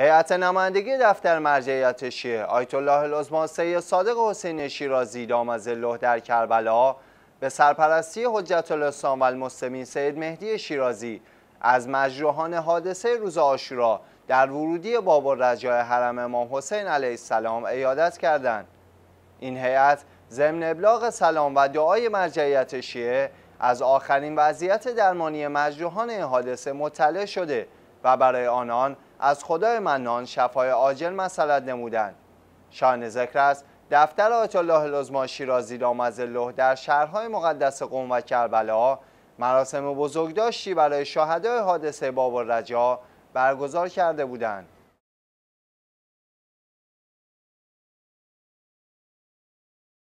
هیئت نمایندگی دفتر مرجعیت شیعه آیت الله العظما سید صادق حسین شیرازی از الله در کربلا به سرپرستی حجت الاسلام و المسلمین سید مهدی شیرازی از مجروحان حادثه روز آشورا در ورودی باب رجای حرم امام حسین علیه السلام ایادت کردند این هیئت ضمن ابلاغ سلام و دعای مرجعیت شیعه از آخرین وضعیت درمانی مجروحان این حادثه مطلع شده و برای آنان از خدای منان شفای عاجل مسلط نمودن شان ذکر است دفتر آیت الله العظما شیرازی الله در شهرهای مقدس قوم و کربلا مراسم بزرگداشتی برای شهدای حادثه باب رجا برگزار کرده بودند